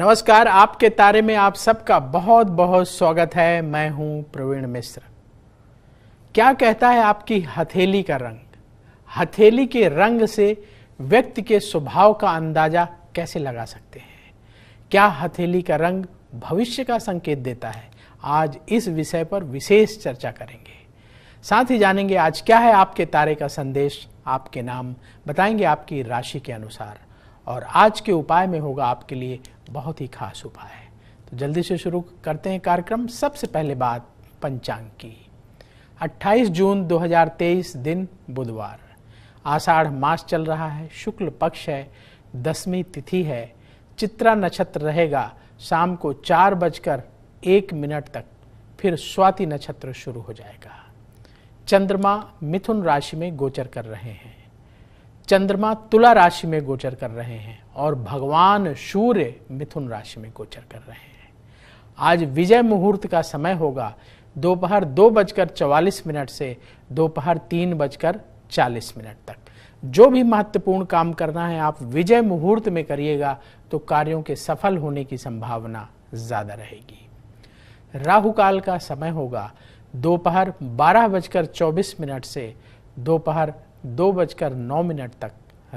नमस्कार आपके तारे में आप सबका बहुत बहुत स्वागत है मैं हूं प्रवीण मिश्र क्या कहता है आपकी हथेली का रंग हथेली के रंग से व्यक्ति के स्वभाव का अंदाजा कैसे लगा सकते हैं क्या हथेली का रंग भविष्य का संकेत देता है आज इस विषय पर विशेष चर्चा करेंगे साथ ही जानेंगे आज क्या है आपके तारे का संदेश आपके नाम बताएंगे आपकी राशि के अनुसार और आज के उपाय में होगा आपके लिए बहुत ही खास उपाय है तो जल्दी से शुरू करते हैं कार्यक्रम सबसे पहले बात पंचांग की 28 जून 2023 दिन बुधवार आषाढ़ मास चल रहा है शुक्ल पक्ष है दसवीं तिथि है चित्रा नक्षत्र रहेगा शाम को चार बजकर एक मिनट तक फिर स्वाति नक्षत्र शुरू हो जाएगा चंद्रमा मिथुन राशि में गोचर कर रहे हैं चंद्रमा तुला राशि में गोचर कर रहे हैं और भगवान सूर्य मिथुन राशि में गोचर कर रहे हैं आज विजय मुहूर्त का समय होगा दोपहर दो बजकर चवालीस मिनट से दोपहर तीन बजकर चालीस मिनट तक जो भी महत्वपूर्ण काम करना है आप विजय मुहूर्त में करिएगा तो कार्यों के सफल होने की संभावना ज़्यादा रहेगी राहु काल का समय होगा दोपहर बारह बजकर चौबीस मिनट से दोपहर दो बजकर नौ मिनट तक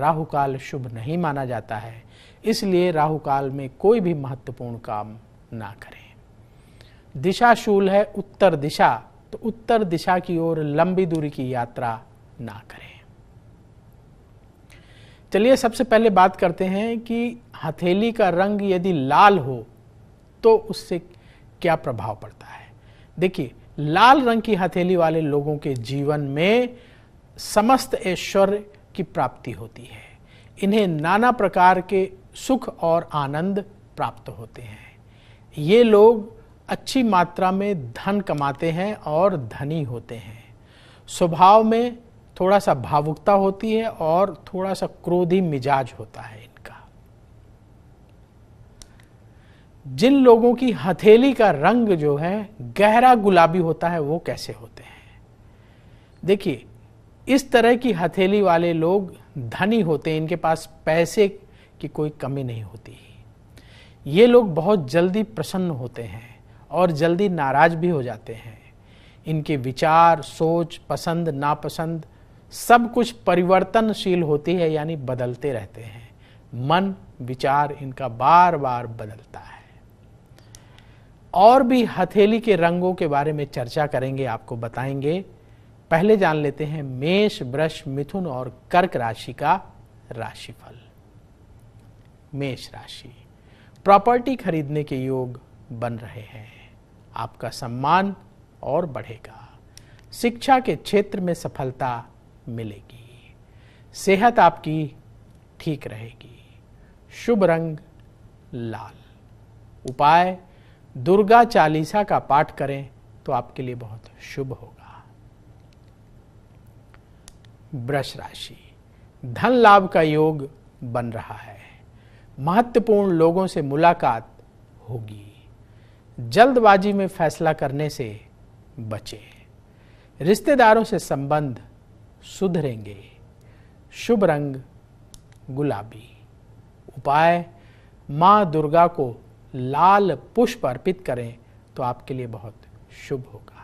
राहु काल शुभ नहीं माना जाता है इसलिए राहु काल में कोई भी महत्वपूर्ण काम ना करें दिशा शूल है उत्तर दिशा तो उत्तर दिशा की ओर लंबी दूरी की यात्रा ना करें चलिए सबसे पहले बात करते हैं कि हथेली का रंग यदि लाल हो तो उससे क्या प्रभाव पड़ता है देखिए लाल रंग की हथेली वाले लोगों के जीवन में समस्त ऐश्वर्य की प्राप्ति होती है इन्हें नाना प्रकार के सुख और आनंद प्राप्त होते हैं ये लोग अच्छी मात्रा में धन कमाते हैं और धनी होते हैं स्वभाव में थोड़ा सा भावुकता होती है और थोड़ा सा क्रोधी मिजाज होता है इनका जिन लोगों की हथेली का रंग जो है गहरा गुलाबी होता है वो कैसे होते हैं देखिए इस तरह की हथेली वाले लोग धनी होते हैं इनके पास पैसे की कोई कमी नहीं होती ये लोग बहुत जल्दी प्रसन्न होते हैं और जल्दी नाराज भी हो जाते हैं इनके विचार सोच पसंद नापसंद सब कुछ परिवर्तनशील होती है यानी बदलते रहते हैं मन विचार इनका बार बार बदलता है और भी हथेली के रंगों के बारे में चर्चा करेंगे आपको बताएंगे पहले जान लेते हैं मेष वृष मिथुन और कर्क राशि का राशिफल मेष राशि प्रॉपर्टी खरीदने के योग बन रहे हैं आपका सम्मान और बढ़ेगा शिक्षा के क्षेत्र में सफलता मिलेगी सेहत आपकी ठीक रहेगी शुभ रंग लाल उपाय दुर्गा चालीसा का पाठ करें तो आपके लिए बहुत शुभ होगा वृष राशि धन लाभ का योग बन रहा है महत्वपूर्ण लोगों से मुलाकात होगी जल्दबाजी में फैसला करने से बचे रिश्तेदारों से संबंध सुधरेंगे शुभ रंग गुलाबी उपाय मां दुर्गा को लाल पुष्प अर्पित करें तो आपके लिए बहुत शुभ होगा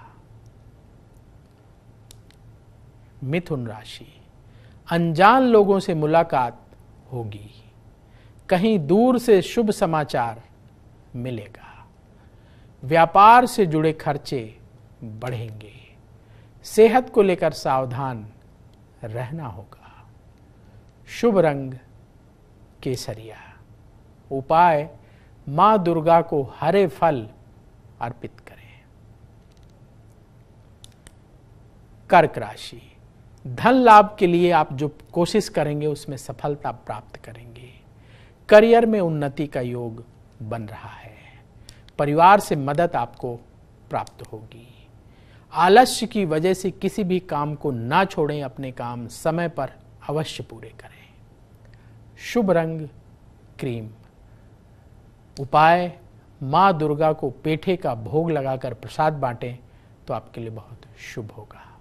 मिथुन राशि अनजान लोगों से मुलाकात होगी कहीं दूर से शुभ समाचार मिलेगा व्यापार से जुड़े खर्चे बढ़ेंगे सेहत को लेकर सावधान रहना होगा शुभ रंग केसरिया उपाय मां दुर्गा को हरे फल अर्पित करें कर्क राशि धन लाभ के लिए आप जो कोशिश करेंगे उसमें सफलता प्राप्त करेंगे करियर में उन्नति का योग बन रहा है परिवार से मदद आपको प्राप्त होगी आलस्य की वजह से किसी भी काम को ना छोड़ें अपने काम समय पर अवश्य पूरे करें शुभ रंग क्रीम उपाय माँ दुर्गा को पेठे का भोग लगाकर प्रसाद बांटें तो आपके लिए बहुत शुभ होगा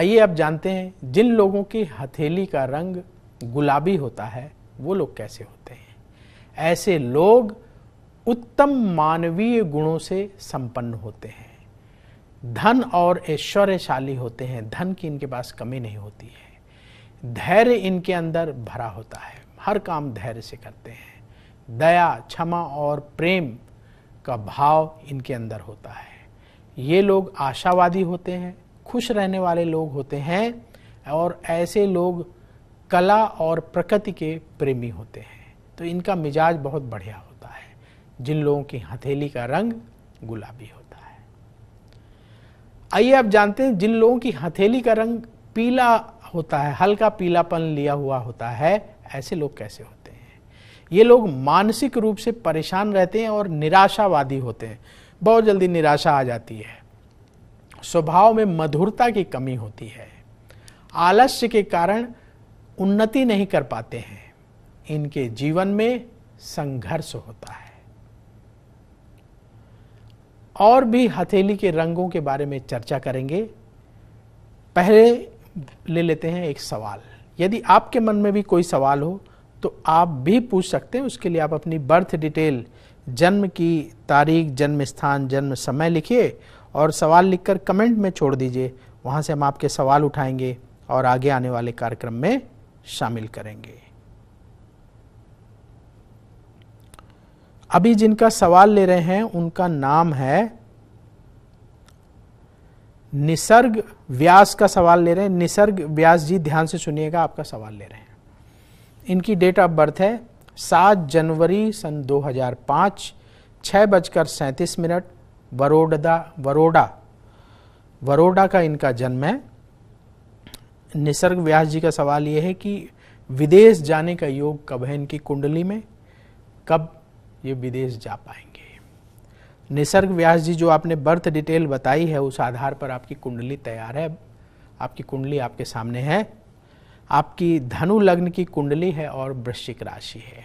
आइए अब जानते हैं जिन लोगों की हथेली का रंग गुलाबी होता है वो लोग कैसे होते हैं ऐसे लोग उत्तम मानवीय गुणों से संपन्न होते हैं धन और ऐश्वर्यशाली होते हैं धन की इनके पास कमी नहीं होती है धैर्य इनके अंदर भरा होता है हर काम धैर्य से करते हैं दया क्षमा और प्रेम का भाव इनके अंदर होता है ये लोग आशावादी होते हैं खुश रहने वाले लोग होते हैं और ऐसे लोग कला और प्रकृति के प्रेमी होते हैं तो इनका मिजाज बहुत बढ़िया होता है जिन लोगों की हथेली का रंग गुलाबी होता है आइए आप जानते हैं जिन लोगों की हथेली का रंग पीला होता है हल्का पीलापन लिया हुआ होता है ऐसे लोग कैसे होते हैं ये लोग मानसिक रूप से परेशान रहते हैं और निराशावादी होते हैं बहुत जल्दी निराशा आ जाती है स्वभाव में मधुरता की कमी होती है आलस्य के कारण उन्नति नहीं कर पाते हैं इनके जीवन में संघर्ष होता है और भी हथेली के रंगों के बारे में चर्चा करेंगे पहले ले लेते हैं एक सवाल यदि आपके मन में भी कोई सवाल हो तो आप भी पूछ सकते हैं उसके लिए आप अपनी बर्थ डिटेल जन्म की तारीख जन्म स्थान जन्म समय लिखिए और सवाल लिखकर कमेंट में छोड़ दीजिए वहाँ से हम आपके सवाल उठाएंगे और आगे आने वाले कार्यक्रम में शामिल करेंगे अभी जिनका सवाल ले रहे हैं उनका नाम है निसर्ग व्यास का सवाल ले रहे हैं निसर्ग व्यास जी ध्यान से सुनिएगा आपका सवाल ले रहे हैं इनकी डेट ऑफ बर्थ है सात जनवरी सन 2005 छह बजकर सैंतीस मिनट वरोडदा वरोडा वरोडा का इनका जन्म है निसर्ग व्यास जी का सवाल यह है कि विदेश जाने का योग कब है इनकी कुंडली में कब ये विदेश जा पाएंगे निसर्ग व्यास जी जो आपने बर्थ डिटेल बताई है उस आधार पर आपकी कुंडली तैयार है आपकी कुंडली आपके सामने है आपकी धनु लग्न की कुंडली है और वृश्चिक राशि है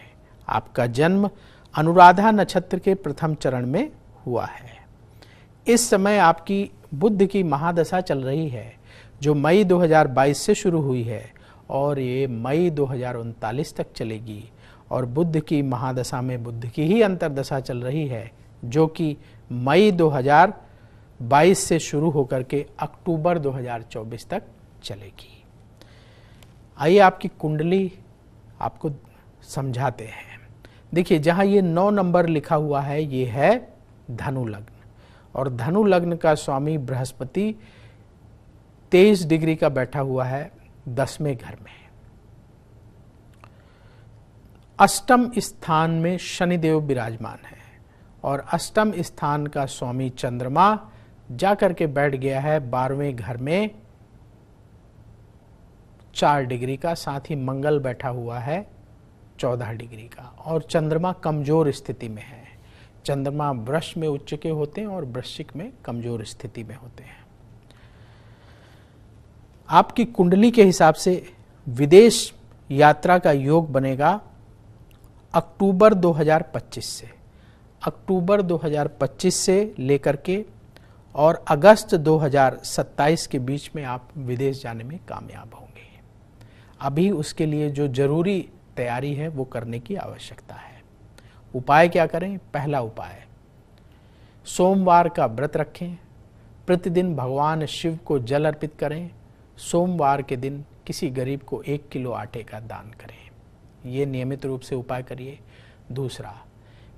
आपका जन्म अनुराधा नक्षत्र के प्रथम चरण में हुआ है इस समय आपकी बुद्ध की महादशा चल रही है जो मई 2022 से शुरू हुई है और ये मई दो तक चलेगी और बुद्ध की महादशा में बुद्ध की ही अंतरदशा चल रही है जो कि मई 2022 से शुरू होकर के अक्टूबर 2024 तक चलेगी आइए आपकी कुंडली आपको समझाते हैं देखिए जहाँ ये नौ नंबर लिखा हुआ है ये है धनु लग्न और धनु लग्न का स्वामी बृहस्पति तेईस डिग्री का बैठा हुआ है दसवें घर में अष्टम स्थान में शनिदेव विराजमान है और अष्टम स्थान का स्वामी चंद्रमा जाकर के बैठ गया है बारहवें घर में चार डिग्री का साथ ही मंगल बैठा हुआ है चौदह डिग्री का और चंद्रमा कमजोर स्थिति में है चंद्रमा वृक्ष में उच्च के होते हैं और वृश्चिक में कमजोर स्थिति में होते हैं आपकी कुंडली के हिसाब से विदेश यात्रा का योग बनेगा अक्टूबर 2025 से अक्टूबर 2025 से लेकर के और अगस्त 2027 के बीच में आप विदेश जाने में कामयाब होंगे अभी उसके लिए जो जरूरी तैयारी है वो करने की आवश्यकता है उपाय क्या करें पहला उपाय सोमवार का व्रत रखें प्रतिदिन भगवान शिव को जल अर्पित करें सोमवार के दिन किसी गरीब को एक किलो आटे का दान करें ये नियमित रूप से उपाय करिए दूसरा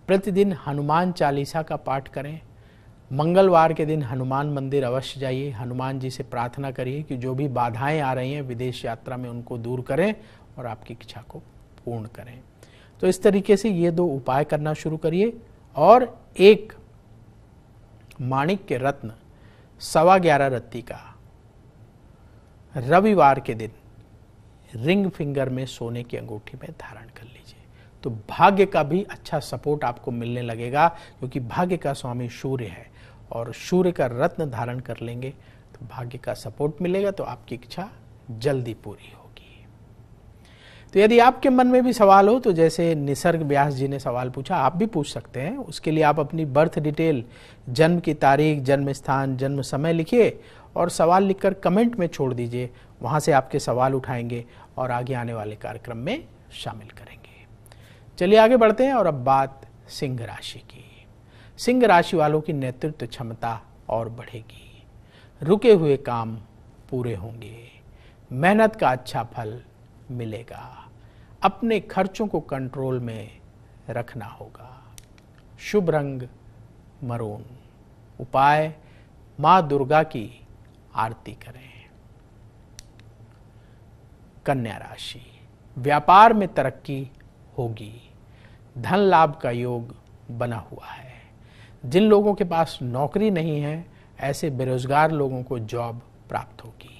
प्रतिदिन हनुमान चालीसा का पाठ करें मंगलवार के दिन हनुमान मंदिर अवश्य जाइए हनुमान जी से प्रार्थना करिए कि जो भी बाधाएं आ रही हैं विदेश यात्रा में उनको दूर करें और आपकी इच्छा को पूर्ण करें तो इस तरीके से ये दो उपाय करना शुरू करिए और एक माणिक के रत्न सवा ग्यारह रत्ती का रविवार के दिन रिंग फिंगर में सोने की अंगूठी में धारण कर लीजिए तो भाग्य का भी अच्छा सपोर्ट आपको मिलने लगेगा क्योंकि भाग्य का स्वामी सूर्य है और सूर्य का रत्न धारण कर लेंगे तो भाग्य का सपोर्ट मिलेगा तो आपकी इच्छा जल्दी पूरी हो तो यदि आपके मन में भी सवाल हो तो जैसे निसर्ग व्यास जी ने सवाल पूछा आप भी पूछ सकते हैं उसके लिए आप अपनी बर्थ डिटेल जन्म की तारीख जन्म स्थान जन्म समय लिखिए और सवाल लिखकर कमेंट में छोड़ दीजिए वहाँ से आपके सवाल उठाएंगे और आगे आने वाले कार्यक्रम में शामिल करेंगे चलिए आगे बढ़ते हैं और अब बात सिंह राशि की सिंह राशि वालों की नेतृत्व क्षमता और बढ़ेगी रुके हुए काम पूरे होंगे मेहनत का अच्छा फल मिलेगा अपने खर्चों को कंट्रोल में रखना होगा शुभ रंग मरून उपाय मां दुर्गा की आरती करें कन्या राशि व्यापार में तरक्की होगी धन लाभ का योग बना हुआ है जिन लोगों के पास नौकरी नहीं है ऐसे बेरोजगार लोगों को जॉब प्राप्त होगी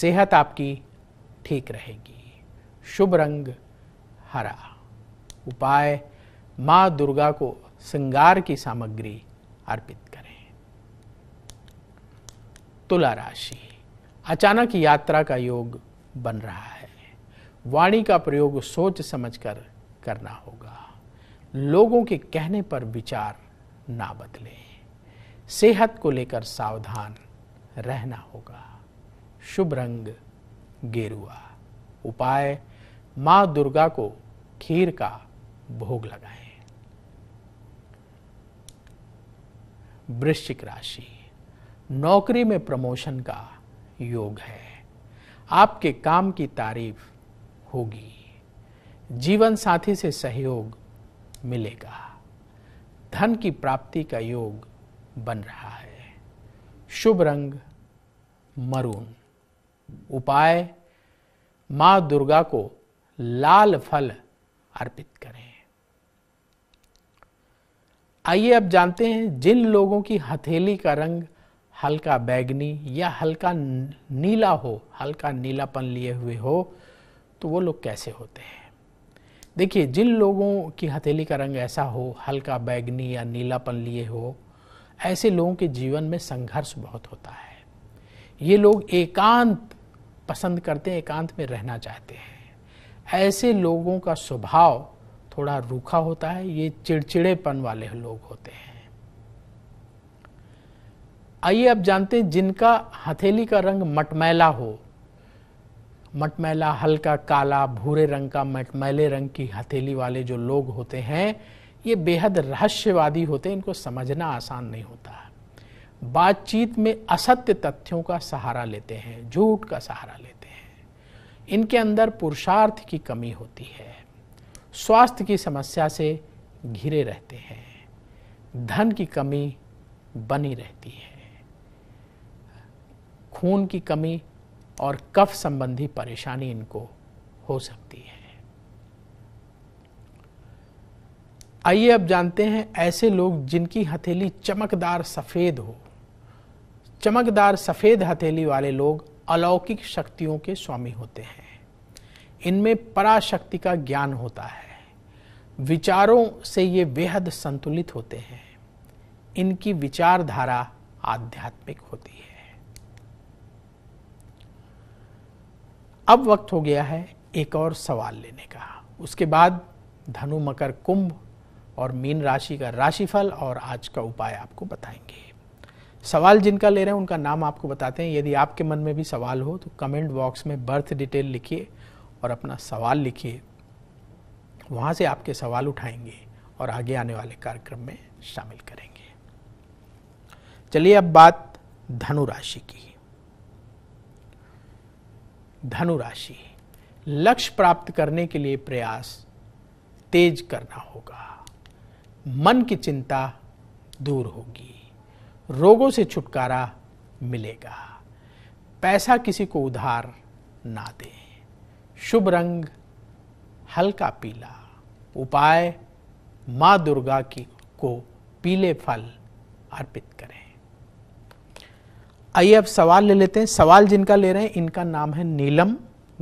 सेहत आपकी ठीक रहेगी शुभ रंग हरा उपाय मां दुर्गा को श्रृंगार की सामग्री अर्पित करें तुला राशि अचानक यात्रा का योग बन रहा है वाणी का प्रयोग सोच समझकर करना होगा लोगों के कहने पर विचार ना बदलें सेहत को लेकर सावधान रहना होगा शुभ रंग गेरुआ उपाय मां दुर्गा को खीर का भोग लगाएं वृश्चिक राशि नौकरी में प्रमोशन का योग है आपके काम की तारीफ होगी जीवन साथी से सहयोग मिलेगा धन की प्राप्ति का योग बन रहा है शुभ रंग मरून उपाय मां दुर्गा को लाल फल अर्पित करें आइए अब जानते हैं जिन लोगों की हथेली का रंग हल्का बैगनी या हल्का नीला हो हल्का नीलापन लिए हुए हो तो वो लोग कैसे होते हैं देखिए जिन लोगों की हथेली का रंग ऐसा हो हल्का बैगनी या नीलापन लिए हो ऐसे लोगों के जीवन में संघर्ष बहुत होता है ये लोग एकांत पसंद करते हैं एकांत में रहना चाहते हैं ऐसे लोगों का स्वभाव थोड़ा रूखा होता है ये चिड़चिड़ेपन वाले लोग होते हैं आइए आप जानते हैं जिनका हथेली का रंग मटमैला हो मटमैला हल्का काला भूरे रंग का मटमैले रंग की हथेली वाले जो लोग होते हैं ये बेहद रहस्यवादी होते हैं इनको समझना आसान नहीं होता बातचीत में असत्य तथ्यों का सहारा लेते हैं झूठ का सहारा लेते हैं इनके अंदर पुरुषार्थ की कमी होती है स्वास्थ्य की समस्या से घिरे रहते हैं धन की कमी बनी रहती है खून की कमी और कफ संबंधी परेशानी इनको हो सकती है आइए अब जानते हैं ऐसे लोग जिनकी हथेली चमकदार सफ़ेद हो चमकदार सफ़ेद हथेली वाले लोग अलौकिक शक्तियों के स्वामी होते हैं इनमें पराशक्ति का ज्ञान होता है विचारों से ये बेहद संतुलित होते हैं इनकी विचारधारा आध्यात्मिक होती है अब वक्त हो गया है एक और सवाल लेने का उसके बाद धनु मकर कुंभ और मीन राशि का राशिफल और आज का उपाय आपको बताएंगे सवाल जिनका ले रहे हैं उनका नाम आपको बताते हैं यदि आपके मन में भी सवाल हो तो कमेंट बॉक्स में बर्थ डिटेल लिखिए और अपना सवाल लिखिए वहां से आपके सवाल उठाएंगे और आगे आने वाले कार्यक्रम में शामिल करेंगे चलिए अब बात धनु राशि की धनु राशि लक्ष्य प्राप्त करने के लिए प्रयास तेज करना होगा मन की चिंता दूर होगी रोगों से छुटकारा मिलेगा पैसा किसी को उधार ना दे शुभ रंग हल्का पीला उपाय माँ दुर्गा की को पीले फल अर्पित करें आइए अब सवाल ले लेते हैं सवाल जिनका ले रहे हैं इनका नाम है नीलम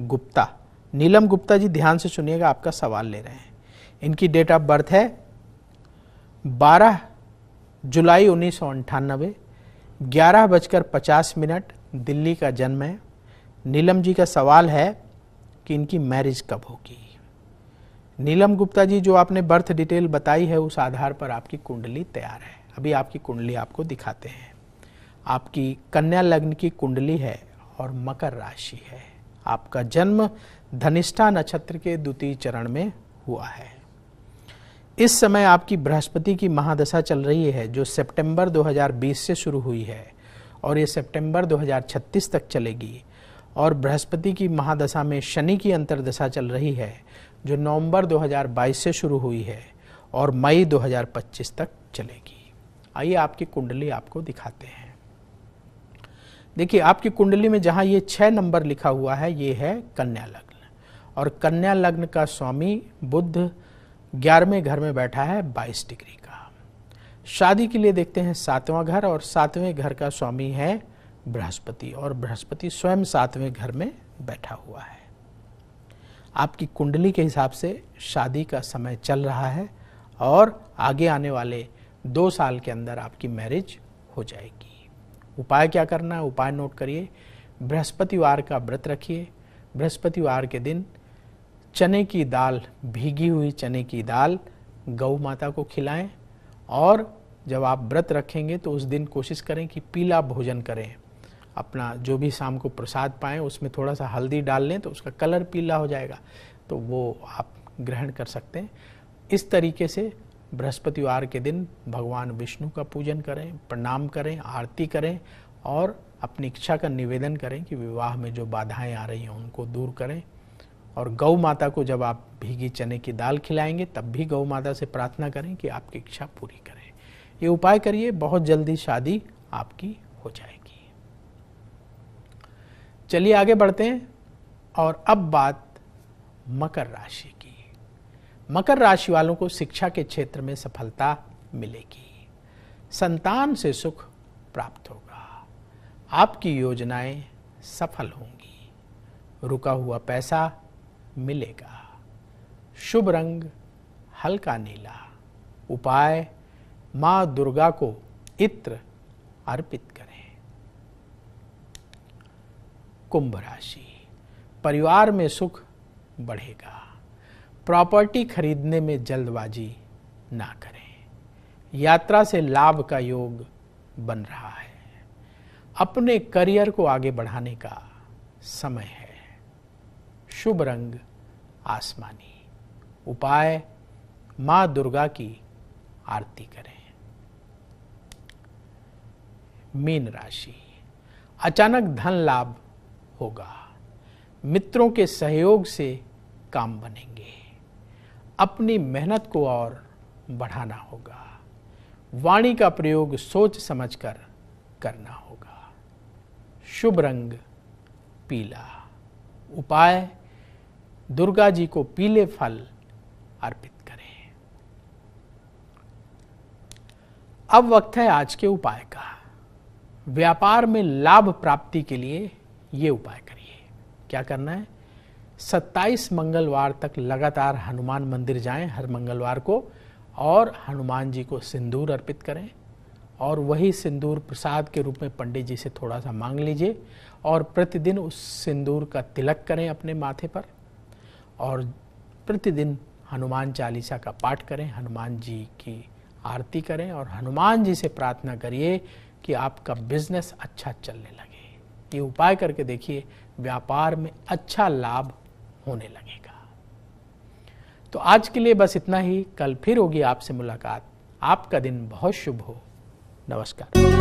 गुप्ता नीलम गुप्ता जी ध्यान से सुनिएगा आपका सवाल ले रहे हैं इनकी डेट ऑफ बर्थ है 12 जुलाई उन्नीस सौ अंठानबे ग्यारह बजकर पचास मिनट दिल्ली का जन्म है नीलम जी का सवाल है कि इनकी मैरिज कब होगी नीलम गुप्ता जी जो आपने बर्थ डिटेल बताई है उस आधार पर आपकी कुंडली तैयार है अभी आपकी कुंडली आपको दिखाते हैं आपकी कन्या लग्न की कुंडली है और मकर राशि है आपका जन्म धनिष्ठा नक्षत्र के द्वितीय चरण में हुआ है इस समय आपकी बृहस्पति की महादशा चल रही है जो सितंबर 2020 से शुरू हुई है और ये सितंबर 2036 तक चलेगी और बृहस्पति की महादशा में शनि की अंतरदशा चल रही है जो नवंबर 2022 से शुरू हुई है और मई 2025 तक चलेगी आइए आपकी कुंडली आपको दिखाते हैं देखिए आपकी कुंडली में जहाँ ये छः नंबर लिखा हुआ है ये है कन्या लग्न और कन्या लग्न का स्वामी बुद्ध ग्यारहवें घर में बैठा है बाईस डिग्री का शादी के लिए देखते हैं सातवां घर और सातवें घर का स्वामी है बृहस्पति और बृहस्पति स्वयं सातवें घर में बैठा हुआ है आपकी कुंडली के हिसाब से शादी का समय चल रहा है और आगे आने वाले दो साल के अंदर आपकी मैरिज हो जाएगी उपाय क्या करना है उपाय नोट करिए बृहस्पतिवार का व्रत रखिए बृहस्पतिवार के दिन चने की दाल भीगी हुई चने की दाल गौ माता को खिलाएं और जब आप व्रत रखेंगे तो उस दिन कोशिश करें कि पीला भोजन करें अपना जो भी शाम को प्रसाद पाएँ उसमें थोड़ा सा हल्दी डाल लें तो उसका कलर पीला हो जाएगा तो वो आप ग्रहण कर सकते हैं इस तरीके से बृहस्पतिवार के दिन भगवान विष्णु का पूजन करें प्रणाम करें आरती करें और अपनी इच्छा का निवेदन करें कि विवाह में जो बाधाएं आ रही हैं उनको दूर करें और गौ माता को जब आप भीगी चने की दाल खिलाएंगे तब भी गौ माता से प्रार्थना करें कि आपकी इच्छा पूरी करें ये उपाय करिए बहुत जल्दी शादी आपकी हो जाएगी चलिए आगे बढ़ते हैं और अब बात मकर राशि की मकर राशि वालों को शिक्षा के क्षेत्र में सफलता मिलेगी संतान से सुख प्राप्त होगा आपकी योजनाएं सफल होंगी रुका हुआ पैसा मिलेगा शुभ रंग हल्का नीला उपाय मां दुर्गा को इत्र अर्पित करें कुंभ राशि परिवार में सुख बढ़ेगा प्रॉपर्टी खरीदने में जल्दबाजी ना करें यात्रा से लाभ का योग बन रहा है अपने करियर को आगे बढ़ाने का समय है शुभ रंग आसमानी उपाय मां दुर्गा की आरती करें मीन राशि अचानक धन लाभ होगा मित्रों के सहयोग से काम बनेंगे अपनी मेहनत को और बढ़ाना होगा वाणी का प्रयोग सोच समझकर करना होगा शुभ रंग पीला उपाय दुर्गा जी को पीले फल अर्पित करें अब वक्त है आज के उपाय का व्यापार में लाभ प्राप्ति के लिए ये उपाय करिए क्या करना है 27 मंगलवार तक लगातार हनुमान मंदिर जाएं हर मंगलवार को और हनुमान जी को सिंदूर अर्पित करें और वही सिंदूर प्रसाद के रूप में पंडित जी से थोड़ा सा मांग लीजिए और प्रतिदिन उस सिंदूर का तिलक करें अपने माथे पर और प्रतिदिन हनुमान चालीसा का पाठ करें हनुमान जी की आरती करें और हनुमान जी से प्रार्थना करिए कि आपका बिजनेस अच्छा चलने लगे ये उपाय करके देखिए व्यापार में अच्छा लाभ होने लगेगा तो आज के लिए बस इतना ही कल फिर होगी आपसे मुलाकात आपका दिन बहुत शुभ हो नमस्कार